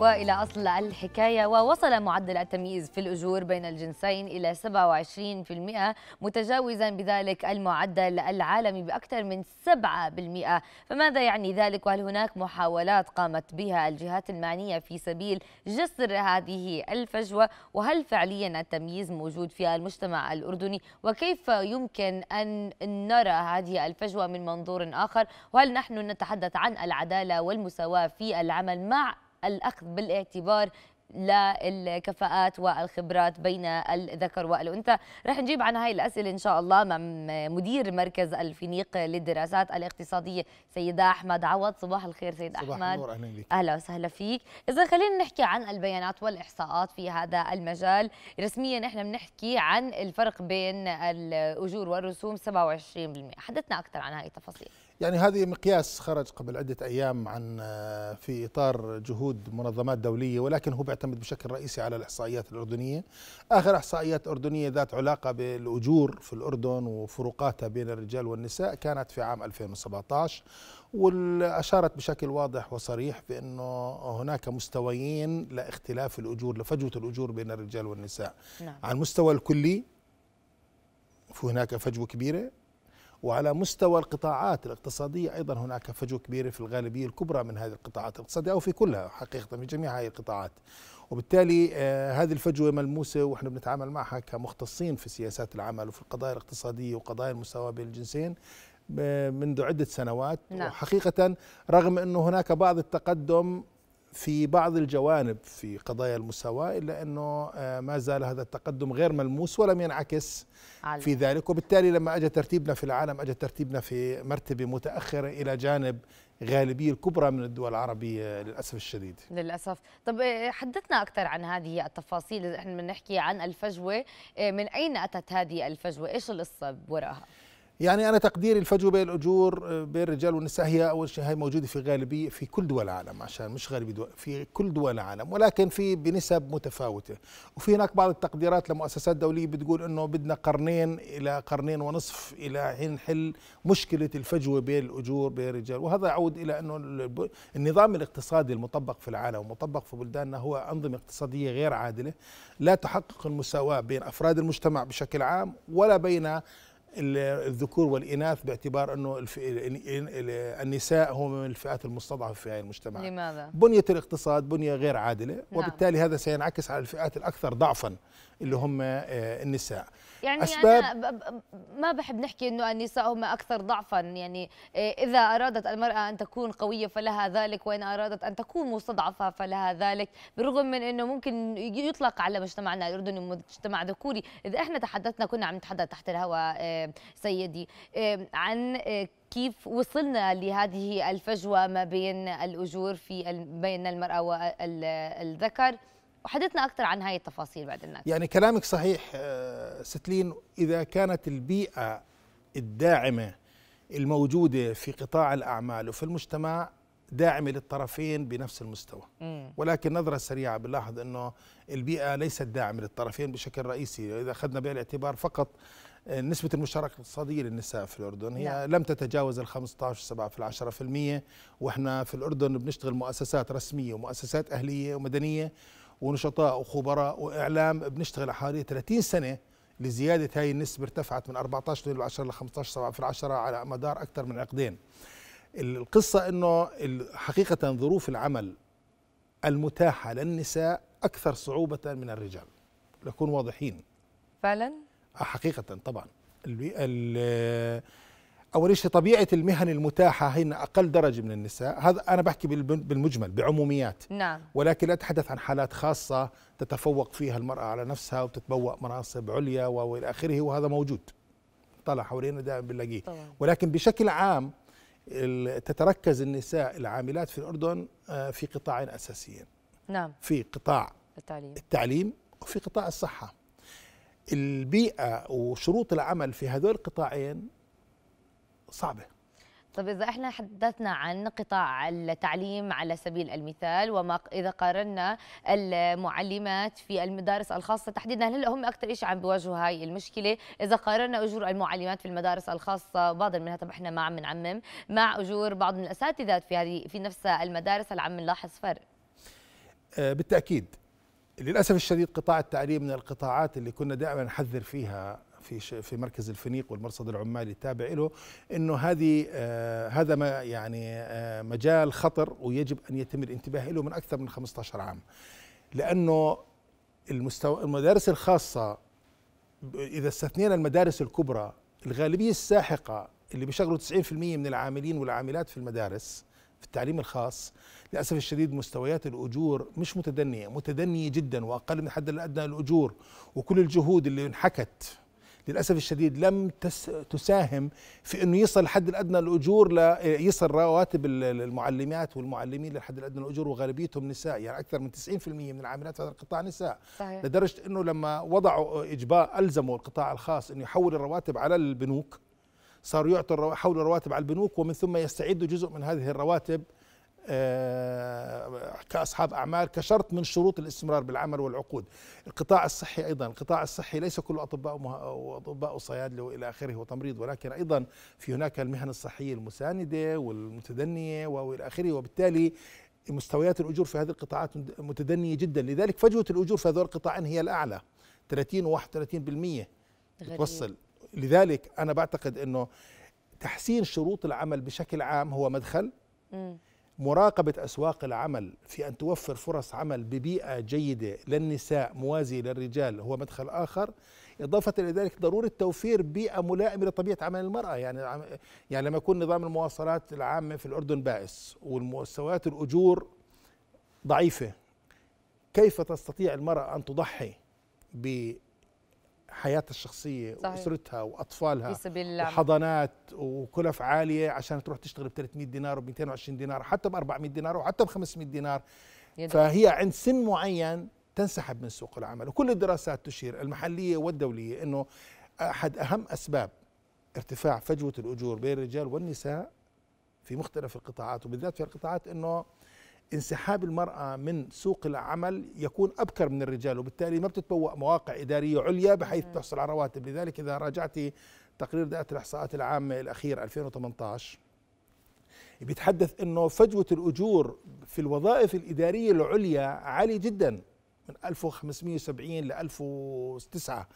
والى اصل الحكايه ووصل معدل التمييز في الاجور بين الجنسين الى 27% متجاوزا بذلك المعدل العالمي باكثر من 7% فماذا يعني ذلك وهل هناك محاولات قامت بها الجهات المعنيه في سبيل جسر هذه الفجوه وهل فعليا التمييز موجود في المجتمع الاردني وكيف يمكن ان نرى هذه الفجوه من منظور اخر وهل نحن نتحدث عن العداله والمساواه في العمل مع الأخذ بالاعتبار للكفاءات والخبرات بين الذكر والأنثى رح نجيب عن هاي الأسئلة إن شاء الله مع مدير مركز الفينيق للدراسات الاقتصادية سيدة أحمد عوض صباح الخير سيد صباح أحمد النور أهلا بك أهلا وسهلا فيك إذا خلينا نحكي عن البيانات والإحصاءات في هذا المجال رسميا إحنا بنحكي عن الفرق بين الأجور والرسوم 27% حدثنا أكثر عن هاي التفاصيل يعني هذه مقياس خرج قبل عدة أيام عن آه، في إطار جهود منظمات دولية ولكن هو بيعتمد بشكل رئيسي على الإحصائيات الأردنية آخر إحصائيات أردنية ذات علاقة بالأجور في الأردن وفروقاتها بين الرجال والنساء كانت في عام 2017 وأشارت بشكل واضح وصريح بأنه هناك مستويين لاختلاف الأجور لفجوة الأجور بين الرجال والنساء نعم. على المستوى الكلي في هناك فجوة كبيرة وعلى مستوى القطاعات الاقتصادية أيضا هناك فجوة كبيرة في الغالبية الكبرى من هذه القطاعات الاقتصادية أو في كلها حقيقة في جميع هذه القطاعات وبالتالي آه، هذه الفجوة ملموسة ونحن بنتعامل معها كمختصين في سياسات العمل وفي القضايا الاقتصادية وقضايا المساواة بين الجنسين آه، منذ عدة سنوات نعم. وحقيقة رغم أنه هناك بعض التقدم في بعض الجوانب في قضايا المساواة إلا أنه آه، ما زال هذا التقدم غير ملموس ولم ينعكس في ذلك وبالتالي لما أجى ترتيبنا في العالم أجى ترتيبنا في مرتبة متأخرة إلى جانب غالبية الكبرى من الدول العربية للأسف الشديد للأسف طب آه، حدثنا أكثر عن هذه التفاصيل إحنا بنحكي عن الفجوة آه، من أين أتت هذه الفجوة إيش القصة وراءها؟ يعني انا تقديري الفجوه بين الاجور آه، بين الرجال والنساء هي اول شيء هي موجوده في غالبيه في كل دول العالم عشان مش غالبيه دول في كل دول العالم ولكن في بنسب متفاوته وفي هناك بعض التقديرات لمؤسسات دوليه بتقول انه بدنا قرنين الى قرنين ونصف الى حين نحل مشكله الفجوه بين الاجور بين الرجال وهذا يعود الى انه النظام الاقتصادي المطبق في العالم ومطبق في بلداننا هو انظمه اقتصاديه غير عادله لا تحقق المساواه بين افراد المجتمع بشكل عام ولا بين الذكور والإناث باعتبار أنه النساء هم من الفئات المستضعفة في هذه المجتمعات لماذا؟ بنية الاقتصاد بنية غير عادلة نعم. وبالتالي هذا سينعكس على الفئات الأكثر ضعفا اللي هم آه، النساء يعني أسباب أنا ما بحب نحكي أنه النساء هم أكثر ضعفا يعني آه، إذا أرادت المرأة أن تكون قوية فلها ذلك وإن أرادت أن تكون مستضعفة فلها ذلك بالرغم من أنه ممكن يطلق على مجتمعنا الأردني مجتمع ذكوري إذا إحنا تحدثنا كنا عم نتحدث تحت الهواء آه، سيدي عن كيف وصلنا لهذه الفجوة ما بين الأجور في بين المرأة والذكر وحدثنا اكثر عن هاي التفاصيل بعد الناس يعني كلامك صحيح آه، ستلين اذا كانت البيئه الداعمه الموجوده في قطاع الاعمال وفي المجتمع داعمه للطرفين بنفس المستوى مم. ولكن نظره سريعه بنلاحظ انه البيئه ليست داعمه للطرفين بشكل رئيسي اذا اخذنا بعين الاعتبار فقط آه، نسبة المشاركة الاقتصادية للنساء في الأردن هي لا. نعم. لم تتجاوز ال 15 7 في العشرة في المية وإحنا في الأردن بنشتغل مؤسسات رسمية ومؤسسات أهلية ومدنية ونشطاء وخبراء واعلام بنشتغل حوالي 30 سنه لزياده هاي النسبه ارتفعت من 14 ل 15.7 على مدار اكثر من عقدين. القصه انه حقيقه ظروف العمل المتاحه للنساء اكثر صعوبه من الرجال. لكون واضحين. فعلا؟ حقيقه طبعا. اول شيء طبيعه المهن المتاحه هن اقل درجه من النساء هذا انا بحكي بالمجمل بعموميات نعم ولكن لا اتحدث عن حالات خاصه تتفوق فيها المراه على نفسها وتتبوأ مناصب عليا والى اخره وهذا موجود طلع حوالينا دائما بنلاقيه ولكن بشكل عام تتركز النساء العاملات في الاردن آه، في قطاعين اساسيين نعم في قطاع التعليم التعليم وفي قطاع الصحه البيئه وشروط العمل في هذول القطاعين صعبه طب إذا احنا حدثنا عن قطاع التعليم على سبيل المثال وما إذا قارنا المعلمات في المدارس الخاصة تحديدا هلا هم أكثر شيء عم بيواجهوا هاي المشكلة إذا قارنا أجور المعلمات في المدارس الخاصة بعض منها طب احنا ما عم نعمم مع أجور بعض من الأساتذة في هذه في نفس المدارس هل عم نلاحظ فرق؟ آه، بالتأكيد للأسف الشديد قطاع التعليم من القطاعات اللي كنا دائما نحذر فيها في في مركز الفنيق والمرصد العمالي التابع له انه هذه آه هذا ما يعني آه مجال خطر ويجب ان يتم الانتباه له من اكثر من 15 عام لانه المستوى المدارس الخاصه اذا استثنينا المدارس الكبرى الغالبيه الساحقه اللي بيشغلوا 90% من العاملين والعاملات في المدارس في التعليم الخاص للاسف الشديد مستويات الاجور مش متدنيه متدنيه جدا واقل من الحد الادنى للاجور وكل الجهود اللي انحكت للاسف الشديد لم تس تساهم في انه يصل الحد الادنى الاجور ل... يصل رواتب المعلمات والمعلمين للحد الادنى الاجور وغالبيتهم نساء يعني اكثر من 90% من العاملات في هذا القطاع نساء صحيح. لدرجه انه لما وضعوا اجباء الزموا القطاع الخاص انه يحول الرواتب على البنوك صاروا يعطوا حول الرواتب على البنوك ومن ثم يستعيدوا جزء من هذه الرواتب آه، كأصحاب أعمال كشرط من شروط الاستمرار بالعمل والعقود القطاع الصحي أيضا القطاع الصحي ليس كل أطباء وأطباء وصيادلة وإلى آخره وتمريض ولكن أيضا في هناك المهن الصحية المساندة والمتدنية وإلى آخره وبالتالي مستويات الأجور في هذه القطاعات متدنية جدا لذلك فجوة الأجور في هذول القطاعين هي الأعلى 30 و 31% توصل لذلك أنا بعتقد أنه تحسين شروط العمل بشكل عام هو مدخل م. مراقبة أسواق العمل في أن توفر فرص عمل ببيئة جيدة للنساء موازية للرجال هو مدخل آخر إضافة إلى ذلك ضرورة توفير بيئة ملائمة لطبيعة عمل المرأة يعني يعني لما يكون نظام المواصلات العامة في الأردن بائس والمستويات الأجور ضعيفة كيف تستطيع المرأة أن تضحي ب حياتها الشخصيه صحيح. واسرتها واطفالها وحضانات وكلف عاليه عشان تروح تشتغل ب 300 دينار و220 دينار حتى ب 400 دينار وحتى ب 500 دينار فهي عند سن معين تنسحب من سوق العمل وكل الدراسات تشير المحليه والدوليه انه احد اهم اسباب ارتفاع فجوه الاجور بين الرجال والنساء في مختلف القطاعات وبالذات في القطاعات انه انسحاب المرأة من سوق العمل يكون أبكر من الرجال وبالتالي ما بتتبوأ مواقع إدارية عليا بحيث تحصل على رواتب لذلك إذا راجعت تقرير دائرة الإحصاءات العامة الأخير 2018 بيتحدث أنه فجوة الأجور في الوظائف الإدارية العليا عالية جدا من 1570 ل 1009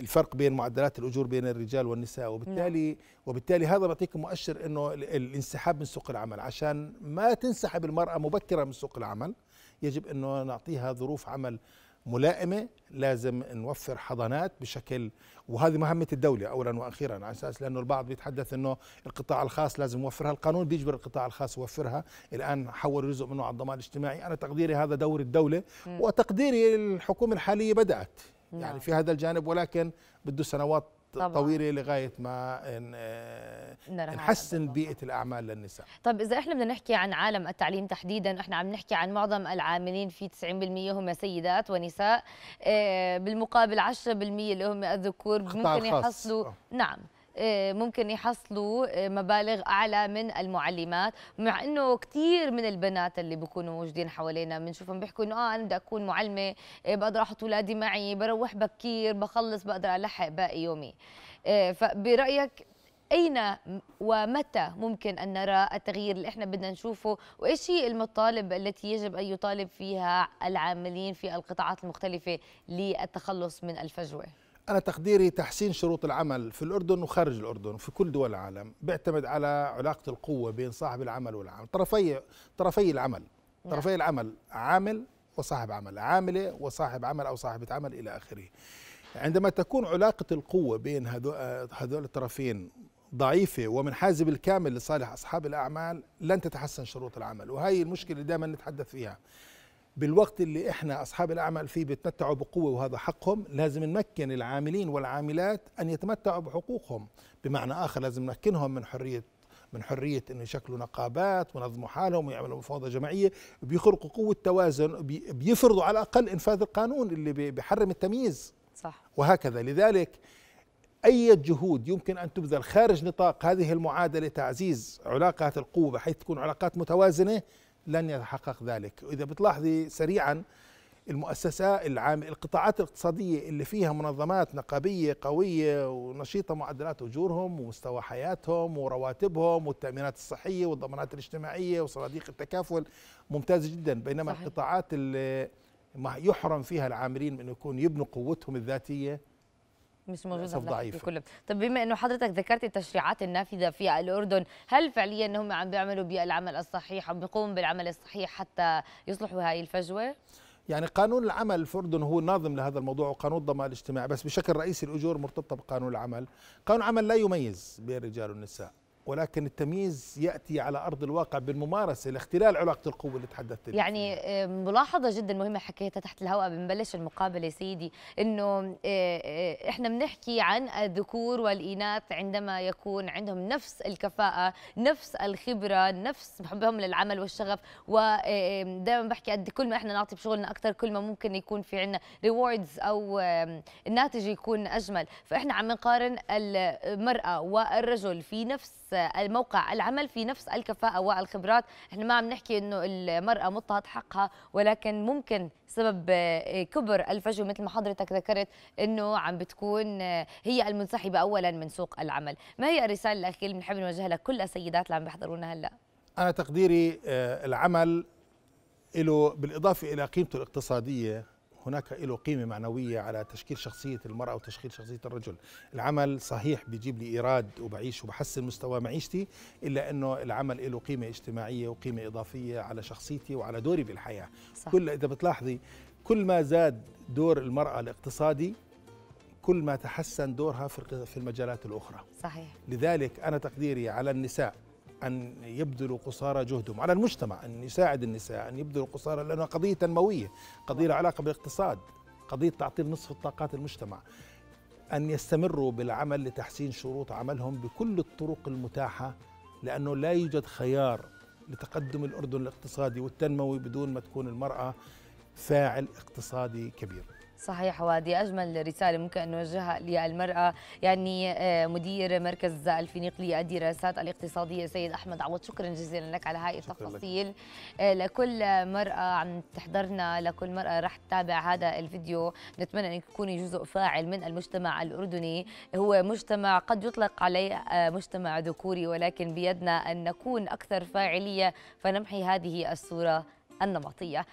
الفرق بين معدلات الاجور بين الرجال والنساء وبالتالي نعم. وبالتالي هذا بيعطيك مؤشر انه الانسحاب من سوق العمل عشان ما تنسحب المراه مبكرا من سوق العمل يجب انه نعطيها ظروف عمل ملائمه لازم نوفر حضانات بشكل وهذه مهمه الدوله اولا واخيرا على اساس لانه البعض بيتحدث انه القطاع الخاص لازم يوفرها القانون بيجبر القطاع الخاص يوفرها الان حولوا جزء منه على الضمان الاجتماعي انا تقديري هذا دور الدوله وتقديري الحكومه الحاليه بدات يعني نعم. يعني في هذا الجانب ولكن بده سنوات طبعا. طويله لغايه ما آه، نحسن بيئه الاعمال للنساء طب اذا احنا بدنا نحكي عن عالم التعليم تحديدا احنا عم نحكي عن معظم العاملين في 90% هم سيدات ونساء آه، بالمقابل 10% اللي هم الذكور ممكن يحصلوا آه. نعم آه، ممكن يحصلوا آه، مبالغ اعلى من المعلمات مع انه كثير من البنات اللي بيكونوا موجودين حوالينا بنشوفهم بيحكوا انه اه انا بدي اكون معلمه آه، بقدر احط اولادي معي بروح بكير بخلص بقدر الحق باقي يومي فبرايك اين ومتى ممكن ان نرى التغيير اللي احنا بدنا نشوفه وايش هي المطالب التي يجب ان يطالب فيها العاملين في القطاعات المختلفه للتخلص من الفجوه أنا تقديري تحسين شروط العمل في الأردن وخارج الأردن وفي كل دول العالم بيعتمد على علاقة القوة بين صاحب العمل والعامل طرفي طرفي العمل نعم. طرفي العمل عامل وصاحب عمل عاملة وصاحب عمل أو صاحبة عمل إلى آخره عندما تكون علاقة القوة بين هذول الطرفين ضعيفة ومنحازة بالكامل لصالح أصحاب الأعمال لن تتحسن شروط العمل وهي المشكلة دائما نتحدث فيها بالوقت اللي احنا اصحاب الاعمال فيه بيتمتعوا بقوه وهذا حقهم لازم نمكن العاملين والعاملات ان يتمتعوا بحقوقهم بمعنى اخر لازم نمكنهم من حريه من حرية أن يشكلوا نقابات وينظموا حالهم ويعملوا مفاوضة جماعية بيخرقوا قوة توازن بيفرضوا على الأقل إنفاذ القانون اللي بيحرم التمييز صح وهكذا لذلك أي جهود يمكن أن تبذل خارج نطاق هذه المعادلة تعزيز علاقات القوة بحيث تكون علاقات متوازنة لن يتحقق ذلك إذا بتلاحظي سريعا المؤسسة العامة القطاعات الاقتصادية اللي فيها منظمات نقابية قوية ونشيطة معدلات أجورهم ومستوى حياتهم ورواتبهم والتأمينات الصحية والضمانات الاجتماعية وصناديق التكافل ممتازة جدا بينما صحيح. القطاعات اللي يحرم فيها العاملين من يكون يبنوا قوتهم الذاتية مش موجوده ضعيفه كله طب بما انه حضرتك ذكرت التشريعات النافذه في الاردن هل فعليا هم عم بيعملوا بالعمل الصحيح عم بيقوموا بالعمل الصحيح حتى يصلحوا هاي الفجوه يعني قانون العمل في الأردن هو ناظم لهذا الموضوع وقانون الضمان الاجتماعي بس بشكل رئيسي الأجور مرتبطة بقانون العمل قانون العمل لا يميز بين الرجال والنساء ولكن التمييز ياتي على ارض الواقع بالممارسه لاختلال علاقه القوه اللي تحدثت يعني آه، ملاحظه جدا مهمه حكيتها تحت الهواء بنبلش المقابله سيدي انه آه، آه، احنا بنحكي عن الذكور والاناث عندما يكون عندهم نفس الكفاءه نفس الخبره نفس حبهم للعمل والشغف ودائما بحكي قد كل ما احنا نعطي بشغلنا اكثر كل ما ممكن يكون في عندنا ريوردز او الناتج يكون اجمل فاحنا عم نقارن المراه والرجل في نفس الموقع العمل في نفس الكفاءة والخبرات احنا ما عم نحكي انه المرأة مضطهد حقها ولكن ممكن سبب آه، كبر الفجوه مثل ما حضرتك ذكرت انه عم بتكون آه، هي المنسحبه اولا من سوق العمل، ما هي الرساله الاخيره اللي بنحب نوجهها لكل السيدات اللي عم بيحضرونا هلا؟ انا تقديري آه، العمل له بالاضافه الى قيمته الاقتصاديه هناك له قيمة معنوية على تشكيل شخصية المرأة وتشكيل شخصية الرجل العمل صحيح بيجيب لي إيراد وبعيش وبحسن مستوى معيشتي إلا أنه العمل له قيمة اجتماعية وقيمة إضافية على شخصيتي وعلى دوري بالحياة صح. كل إذا بتلاحظي كل ما زاد دور المرأة الاقتصادي كل ما تحسن دورها في المجالات الأخرى صحيح لذلك أنا تقديري على النساء أن يبذلوا قصارى جهدهم على المجتمع أن يساعد النساء أن يبذلوا قصارى لأنها قضية تنموية قضية علاقة بالاقتصاد قضية تعطيل نصف الطاقات المجتمع أن يستمروا بالعمل لتحسين شروط عملهم بكل الطرق المتاحة لأنه لا يوجد خيار لتقدم الأردن الاقتصادي والتنموي بدون ما تكون المرأة فاعل اقتصادي كبير صحيح وهذه أجمل رسالة ممكن أن نوجهها للمرأة يعني آه، مدير مركز الفينيق للدراسات الاقتصادية سيد أحمد عوض شكرا جزيلا لك على هذه التفاصيل آه، لكل مرأة عم تحضرنا لكل مرأة رح تتابع هذا الفيديو نتمنى أن تكوني جزء فاعل من المجتمع الأردني هو مجتمع قد يطلق عليه آه، مجتمع ذكوري ولكن بيدنا أن نكون أكثر فاعلية فنمحي هذه الصورة النمطية